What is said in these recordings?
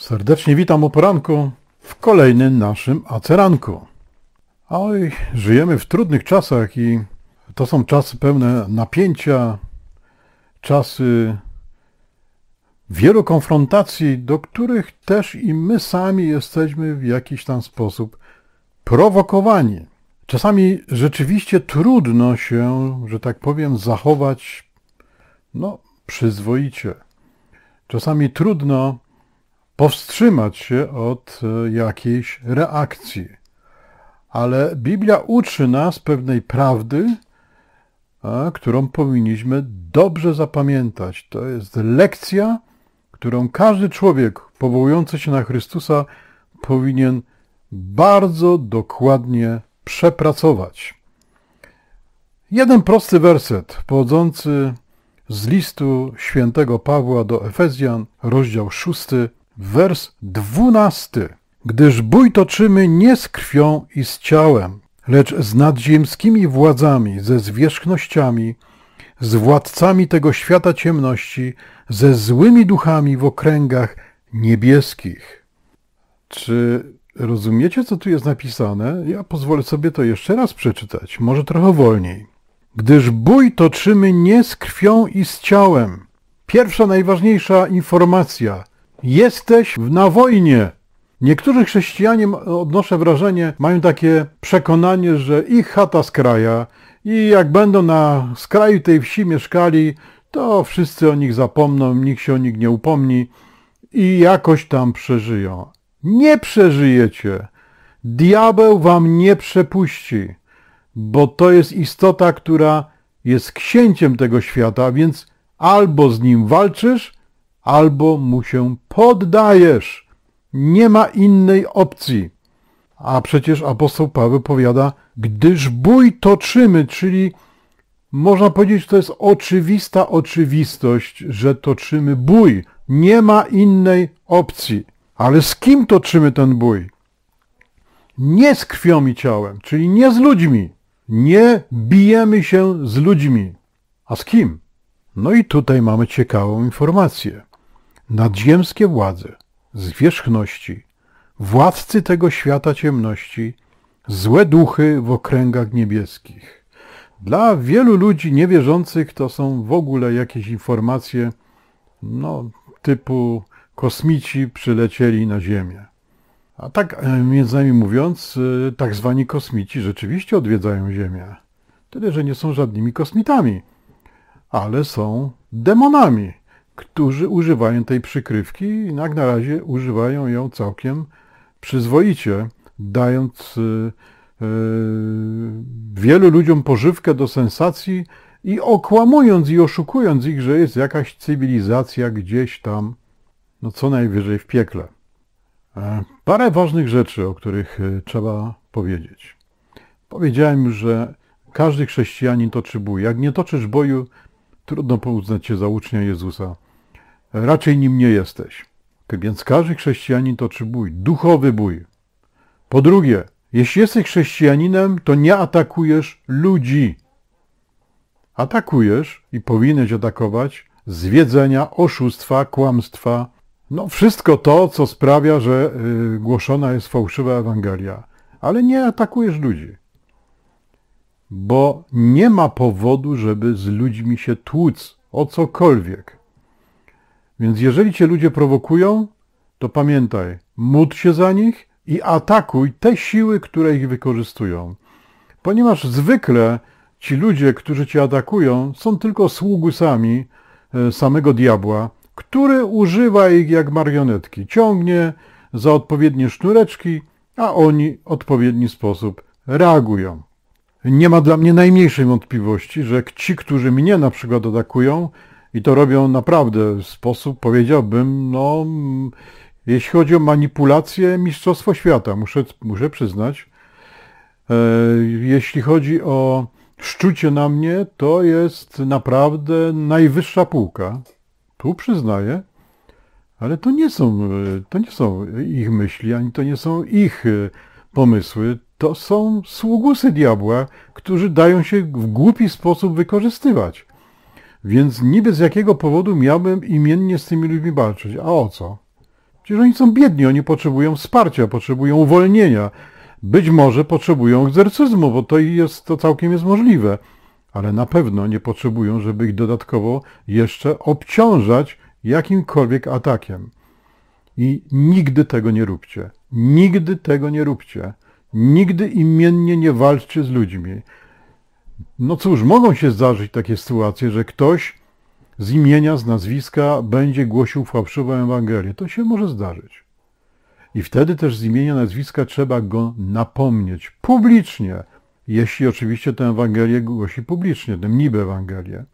Serdecznie witam o poranku w kolejnym naszym aceranku. Oj, żyjemy w trudnych czasach i to są czasy pełne napięcia, czasy wielu konfrontacji, do których też i my sami jesteśmy w jakiś tam sposób prowokowani. Czasami rzeczywiście trudno się, że tak powiem, zachować no, przyzwoicie. Czasami trudno powstrzymać się od e, jakiejś reakcji. Ale Biblia uczy nas pewnej prawdy, którą powinniśmy dobrze zapamiętać. To jest lekcja, którą każdy człowiek powołujący się na Chrystusa powinien bardzo dokładnie przepracować. Jeden prosty werset pochodzący z listu świętego Pawła do Efezjan, rozdział 6, wers dwunasty. Gdyż bój toczymy nie z krwią i z ciałem, lecz z nadziemskimi władzami, ze zwierzchnościami, z władcami tego świata ciemności, ze złymi duchami w okręgach niebieskich. Czy rozumiecie, co tu jest napisane? Ja pozwolę sobie to jeszcze raz przeczytać, może trochę wolniej. Gdyż bój toczymy nie z krwią i z ciałem. Pierwsza najważniejsza informacja. Jesteś na wojnie. Niektórzy chrześcijanie, odnoszę wrażenie, mają takie przekonanie, że ich chata z kraja i jak będą na skraju tej wsi mieszkali, to wszyscy o nich zapomną, nikt się o nich nie upomni i jakoś tam przeżyją. Nie przeżyjecie. Diabeł wam nie przepuści, bo to jest istota, która jest księciem tego świata, więc albo z nim walczysz, albo mu się poddajesz. Nie ma innej opcji. A przecież apostoł Paweł powiada, gdyż bój toczymy, czyli można powiedzieć, że to jest oczywista oczywistość, że toczymy bój. Nie ma innej opcji. Ale z kim toczymy ten bój? Nie z krwią i ciałem, czyli nie z ludźmi. Nie bijemy się z ludźmi. A z kim? No i tutaj mamy ciekawą informację nadziemskie władze, zwierzchności, władcy tego świata ciemności, złe duchy w okręgach niebieskich. Dla wielu ludzi niewierzących to są w ogóle jakieś informacje no, typu kosmici przylecieli na Ziemię. A tak e, między nami mówiąc, e, tak zwani kosmici rzeczywiście odwiedzają Ziemię. Tyle, że nie są żadnymi kosmitami, ale są demonami którzy używają tej przykrywki, jednak na razie używają ją całkiem przyzwoicie, dając y, y, wielu ludziom pożywkę do sensacji i okłamując i oszukując ich, że jest jakaś cywilizacja gdzieś tam, no co najwyżej w piekle. E, parę ważnych rzeczy, o których y, trzeba powiedzieć. Powiedziałem, że każdy chrześcijanin toczy bój. Jak nie toczysz boju, trudno pouznać się za ucznia Jezusa raczej nim nie jesteś. Więc każdy chrześcijanin toczy bój, duchowy bój. Po drugie, jeśli jesteś chrześcijaninem, to nie atakujesz ludzi. Atakujesz i powinieneś atakować zwiedzenia, oszustwa, kłamstwa, no wszystko to, co sprawia, że yy, głoszona jest fałszywa Ewangelia. Ale nie atakujesz ludzi, bo nie ma powodu, żeby z ludźmi się tłuc o cokolwiek. Więc jeżeli cię ludzie prowokują, to pamiętaj, módl się za nich i atakuj te siły, które ich wykorzystują. Ponieważ zwykle ci ludzie, którzy cię atakują, są tylko sługusami e, samego diabła, który używa ich jak marionetki, ciągnie za odpowiednie sznureczki, a oni w odpowiedni sposób reagują. Nie ma dla mnie najmniejszej wątpliwości, że ci, którzy mnie na przykład atakują, i to robią naprawdę w sposób, powiedziałbym, no, jeśli chodzi o manipulację, mistrzostwo świata, muszę, muszę przyznać. E, jeśli chodzi o szczucie na mnie, to jest naprawdę najwyższa półka. Tu przyznaję, ale to nie są, e, to nie są ich myśli, ani to nie są ich e, pomysły. To są sługusy diabła, którzy dają się w głupi sposób wykorzystywać. Więc niby z jakiego powodu miałbym imiennie z tymi ludźmi walczyć? A o co? Przecież oni są biedni, oni potrzebują wsparcia, potrzebują uwolnienia. Być może potrzebują egzercyzmu, bo to jest to całkiem jest możliwe, ale na pewno nie potrzebują, żeby ich dodatkowo jeszcze obciążać jakimkolwiek atakiem. I nigdy tego nie róbcie. Nigdy tego nie róbcie. Nigdy imiennie nie walczcie z ludźmi. No cóż, mogą się zdarzyć takie sytuacje, że ktoś z imienia, z nazwiska będzie głosił fałszywą Ewangelię. To się może zdarzyć. I wtedy też z imienia, nazwiska trzeba go napomnieć publicznie, jeśli oczywiście tę Ewangelię głosi publicznie, tę niby Ewangelię.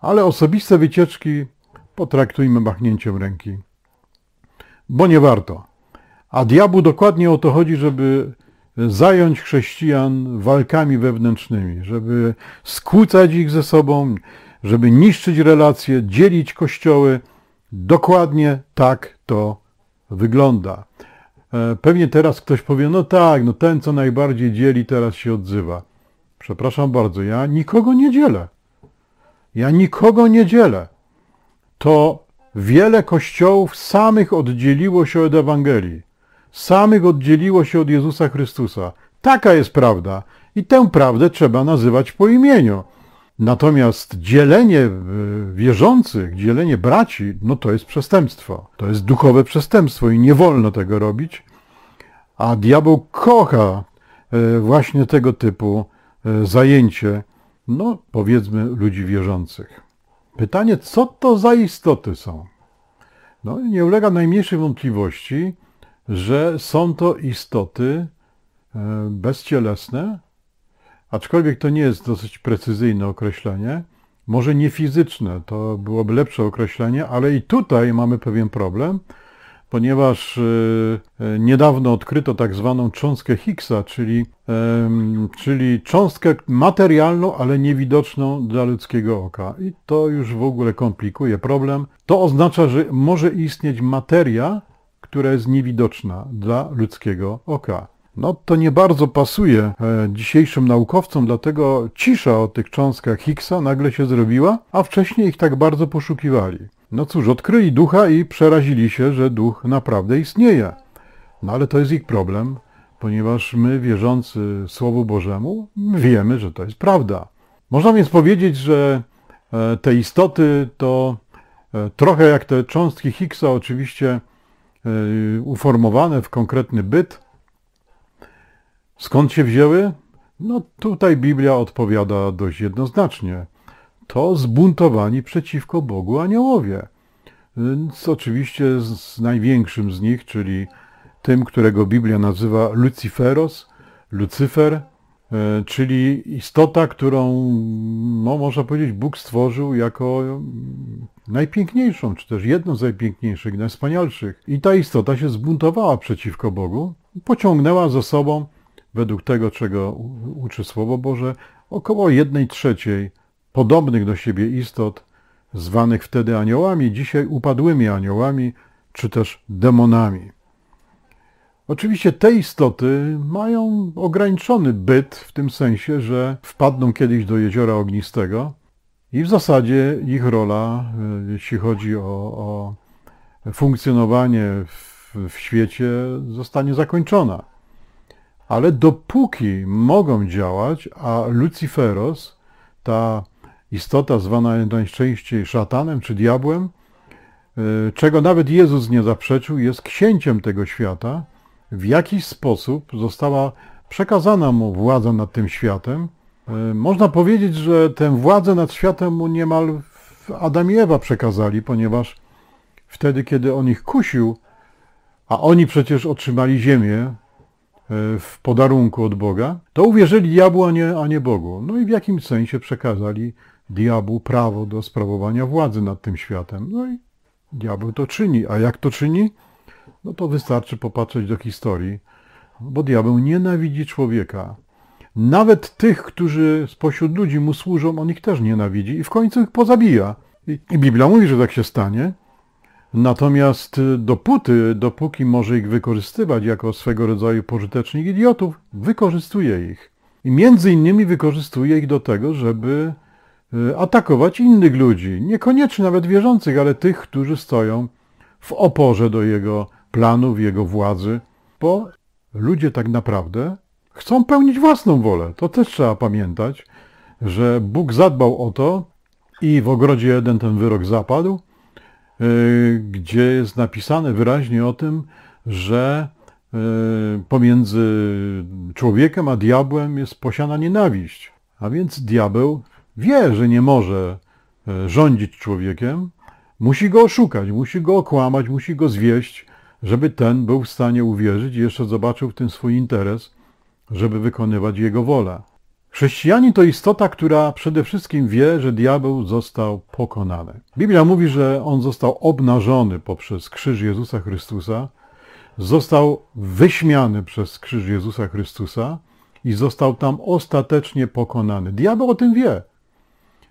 Ale osobiste wycieczki potraktujmy machnięciem ręki, bo nie warto. A diabłu dokładnie o to chodzi, żeby zająć chrześcijan walkami wewnętrznymi, żeby skłócać ich ze sobą, żeby niszczyć relacje, dzielić kościoły. Dokładnie tak to wygląda. E, pewnie teraz ktoś powie, no tak, no ten, co najbardziej dzieli, teraz się odzywa. Przepraszam bardzo, ja nikogo nie dzielę. Ja nikogo nie dzielę. To wiele kościołów samych oddzieliło się od Ewangelii samych oddzieliło się od Jezusa Chrystusa. Taka jest prawda i tę prawdę trzeba nazywać po imieniu. Natomiast dzielenie e, wierzących, dzielenie braci, no to jest przestępstwo. To jest duchowe przestępstwo i nie wolno tego robić. A diabeł kocha e, właśnie tego typu e, zajęcie, no powiedzmy, ludzi wierzących. Pytanie, co to za istoty są? No, nie ulega najmniejszej wątpliwości, że są to istoty e, bezcielesne, aczkolwiek to nie jest dosyć precyzyjne określenie, może niefizyczne, to byłoby lepsze określenie, ale i tutaj mamy pewien problem, ponieważ e, e, niedawno odkryto tak zwaną cząstkę Higgsa, czyli, czyli cząstkę materialną, ale niewidoczną dla ludzkiego oka. I to już w ogóle komplikuje problem. To oznacza, że może istnieć materia, która jest niewidoczna dla ludzkiego oka. No to nie bardzo pasuje e, dzisiejszym naukowcom, dlatego cisza o tych cząstkach Higgsa nagle się zrobiła, a wcześniej ich tak bardzo poszukiwali. No cóż, odkryli ducha i przerazili się, że duch naprawdę istnieje. No ale to jest ich problem, ponieważ my, wierzący Słowu Bożemu, wiemy, że to jest prawda. Można więc powiedzieć, że e, te istoty to e, trochę jak te cząstki Higgsa, oczywiście E, uformowane w konkretny byt. Skąd się wzięły? No tutaj Biblia odpowiada dość jednoznacznie. To zbuntowani przeciwko Bogu aniołowie. Więc oczywiście z największym z nich, czyli tym, którego Biblia nazywa Luciferos, Lucyfer, E, czyli istota, którą no, można powiedzieć Bóg stworzył jako mm, najpiękniejszą, czy też jedną z najpiękniejszych, najwspanialszych. I ta istota się zbuntowała przeciwko Bogu, pociągnęła za sobą, według tego, czego uczy Słowo Boże, około jednej trzeciej podobnych do siebie istot, zwanych wtedy aniołami, dzisiaj upadłymi aniołami, czy też demonami. Oczywiście te istoty mają ograniczony byt w tym sensie, że wpadną kiedyś do jeziora ognistego i w zasadzie ich rola, e, jeśli chodzi o, o funkcjonowanie w, w świecie, zostanie zakończona. Ale dopóki mogą działać, a Luciferos, ta istota zwana najczęściej szatanem czy diabłem, e, czego nawet Jezus nie zaprzeczył, jest księciem tego świata, w jakiś sposób została przekazana mu władza nad tym światem. E, można powiedzieć, że tę władzę nad światem mu niemal Adam i Ewa przekazali, ponieważ wtedy, kiedy on ich kusił, a oni przecież otrzymali ziemię e, w podarunku od Boga, to uwierzyli diabłu, a nie, a nie Bogu. No i w jakim sensie przekazali diabłu prawo do sprawowania władzy nad tym światem. No i diabeł to czyni. A jak to czyni? No to wystarczy popatrzeć do historii, bo diabeł nienawidzi człowieka. Nawet tych, którzy spośród ludzi mu służą, on ich też nienawidzi i w końcu ich pozabija. I Biblia mówi, że tak się stanie. Natomiast y, dopóty, dopóki może ich wykorzystywać jako swego rodzaju pożytecznych idiotów, wykorzystuje ich. I między innymi wykorzystuje ich do tego, żeby y, atakować innych ludzi, niekoniecznie nawet wierzących, ale tych, którzy stoją w oporze do jego planów jego władzy, bo ludzie tak naprawdę chcą pełnić własną wolę. To też trzeba pamiętać, że Bóg zadbał o to i w ogrodzie jeden ten wyrok zapadł, y, gdzie jest napisane wyraźnie o tym, że y, pomiędzy człowiekiem a diabłem jest posiana nienawiść. A więc diabeł wie, że nie może y, rządzić człowiekiem, musi go oszukać, musi go okłamać, musi go zwieść, żeby ten był w stanie uwierzyć i jeszcze zobaczył w tym swój interes, żeby wykonywać jego wolę. Chrześcijanin to istota, która przede wszystkim wie, że diabeł został pokonany. Biblia mówi, że on został obnażony poprzez krzyż Jezusa Chrystusa, został wyśmiany przez krzyż Jezusa Chrystusa i został tam ostatecznie pokonany. Diabeł o tym wie.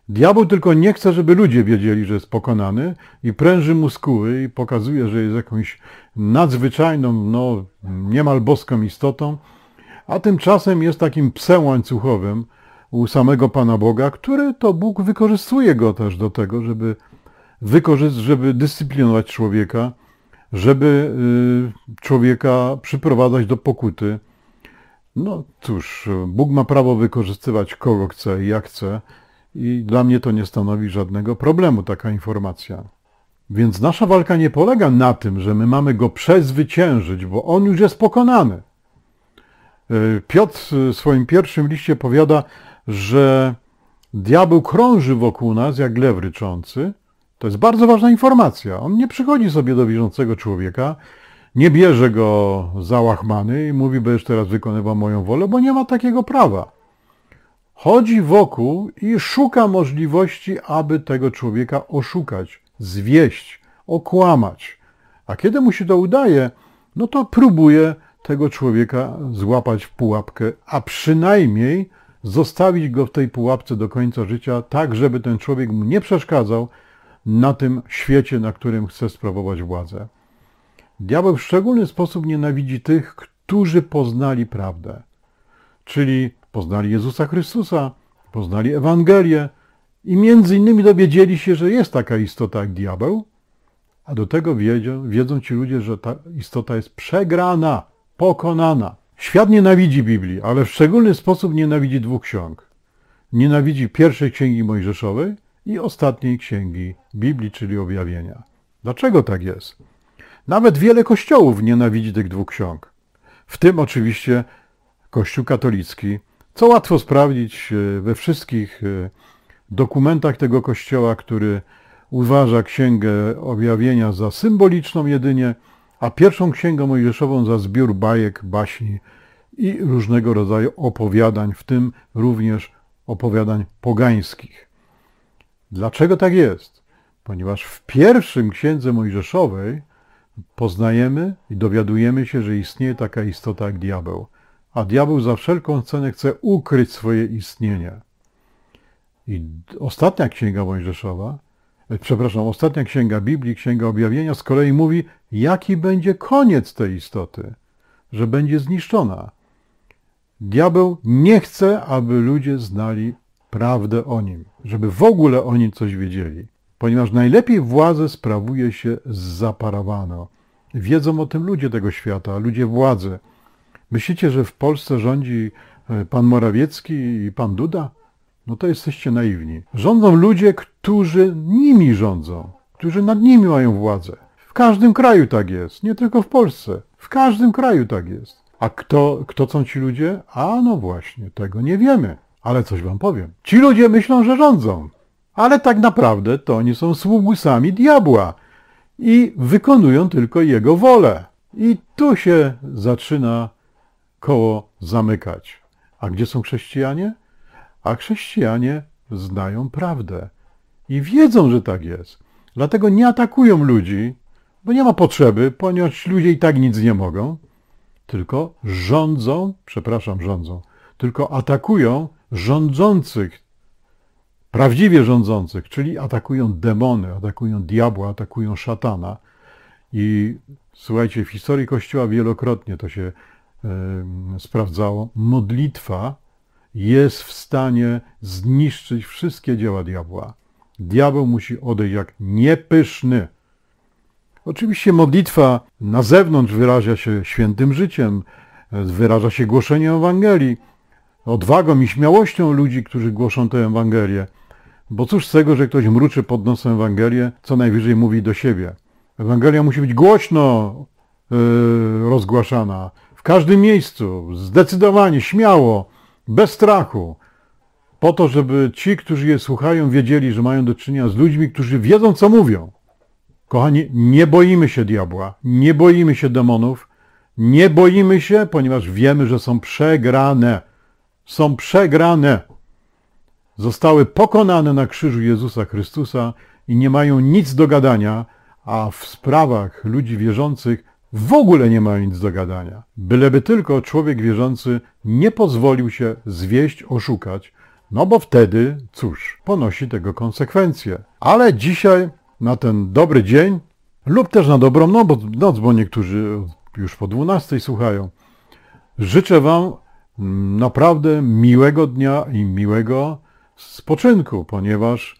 Diabeł tylko nie chce, żeby ludzie wiedzieli, że jest pokonany i pręży mu skóry i pokazuje, że jest jakąś nadzwyczajną, no, niemal boską istotą, a tymczasem jest takim psem łańcuchowym u samego Pana Boga, który to Bóg wykorzystuje go też do tego, żeby, wykorzystać, żeby dyscyplinować człowieka, żeby y, człowieka przyprowadzać do pokuty. No cóż, Bóg ma prawo wykorzystywać kogo chce i jak chce, i dla mnie to nie stanowi żadnego problemu taka informacja. Więc nasza walka nie polega na tym, że my mamy go przezwyciężyć, bo on już jest pokonany. E, Piotr w swoim pierwszym liście powiada, że diabeł krąży wokół nas jak lew ryczący. To jest bardzo ważna informacja. On nie przychodzi sobie do wierzącego człowieka, nie bierze go za łachmany i mówi, będziesz teraz wykonywał moją wolę, bo nie ma takiego prawa chodzi wokół i szuka możliwości, aby tego człowieka oszukać, zwieść, okłamać. A kiedy mu się to udaje, no to próbuje tego człowieka złapać w pułapkę, a przynajmniej zostawić go w tej pułapce do końca życia, tak żeby ten człowiek mu nie przeszkadzał na tym świecie, na którym chce sprawować władzę. Diabeł w szczególny sposób nienawidzi tych, którzy poznali prawdę. Czyli poznali Jezusa Chrystusa, poznali Ewangelię i między innymi dowiedzieli się, że jest taka istota jak diabeł, a do tego wiedzą, wiedzą ci ludzie, że ta istota jest przegrana, pokonana. Świat nienawidzi Biblii, ale w szczególny sposób nienawidzi dwóch ksiąg. Nienawidzi pierwszej księgi Mojżeszowej i ostatniej księgi Biblii, czyli objawienia. Dlaczego tak jest? Nawet wiele kościołów nienawidzi tych dwóch ksiąg. W tym oczywiście Kościół katolicki, co łatwo sprawdzić e, we wszystkich e, dokumentach tego kościoła, który uważa Księgę Objawienia za symboliczną jedynie, a pierwszą Księgę Mojżeszową za zbiór bajek, baśni i różnego rodzaju opowiadań, w tym również opowiadań pogańskich. Dlaczego tak jest? Ponieważ w pierwszym Księdze Mojżeszowej poznajemy i dowiadujemy się, że istnieje taka istota jak diabeł – a diabeł za wszelką cenę chce ukryć swoje istnienie. I ostatnia księga Mojżeszowa, e, przepraszam, ostatnia księga Biblii, księga objawienia z kolei mówi, jaki będzie koniec tej istoty, że będzie zniszczona. Diabeł nie chce, aby ludzie znali prawdę o nim, żeby w ogóle o nim coś wiedzieli, ponieważ najlepiej władzę sprawuje się z zaparawano. Wiedzą o tym ludzie tego świata, ludzie władzy. Myślicie, że w Polsce rządzi e, pan Morawiecki i pan Duda? No to jesteście naiwni. Rządzą ludzie, którzy nimi rządzą, którzy nad nimi mają władzę. W każdym kraju tak jest, nie tylko w Polsce. W każdym kraju tak jest. A kto, kto są ci ludzie? A no właśnie, tego nie wiemy. Ale coś wam powiem. Ci ludzie myślą, że rządzą, ale tak naprawdę to oni są sługusami diabła i wykonują tylko jego wolę. I tu się zaczyna koło zamykać. A gdzie są chrześcijanie? A chrześcijanie znają prawdę i wiedzą, że tak jest. Dlatego nie atakują ludzi, bo nie ma potrzeby, ponieważ ludzie i tak nic nie mogą, tylko rządzą, przepraszam, rządzą, tylko atakują rządzących, prawdziwie rządzących, czyli atakują demony, atakują diabła, atakują szatana. I słuchajcie, w historii Kościoła wielokrotnie to się sprawdzało, modlitwa jest w stanie zniszczyć wszystkie dzieła diabła. Diabeł musi odejść jak niepyszny. Oczywiście modlitwa na zewnątrz wyraża się świętym życiem, e, wyraża się głoszeniem Ewangelii, odwagą i śmiałością ludzi, którzy głoszą tę Ewangelię. Bo cóż z tego, że ktoś mruczy pod nosem Ewangelię, co najwyżej mówi do siebie. Ewangelia musi być głośno yy, rozgłaszana, w każdym miejscu, zdecydowanie, śmiało, bez strachu, po to, żeby ci, którzy je słuchają, wiedzieli, że mają do czynienia z ludźmi, którzy wiedzą, co mówią. Kochani, nie boimy się diabła, nie boimy się demonów, nie boimy się, ponieważ wiemy, że są przegrane. Są przegrane. Zostały pokonane na krzyżu Jezusa Chrystusa i nie mają nic do gadania, a w sprawach ludzi wierzących w ogóle nie mają nic do gadania. Byleby tylko człowiek wierzący nie pozwolił się zwieść, oszukać, no bo wtedy, cóż, ponosi tego konsekwencje. Ale dzisiaj, na ten dobry dzień, lub też na dobrą no- noc, bo niektórzy już po 12 słuchają, życzę Wam naprawdę miłego dnia i miłego spoczynku, ponieważ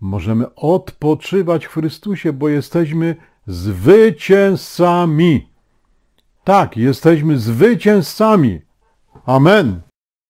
możemy odpoczywać w Chrystusie, bo jesteśmy zwycięzcami. Tak, jesteśmy zwycięzcami. Amen.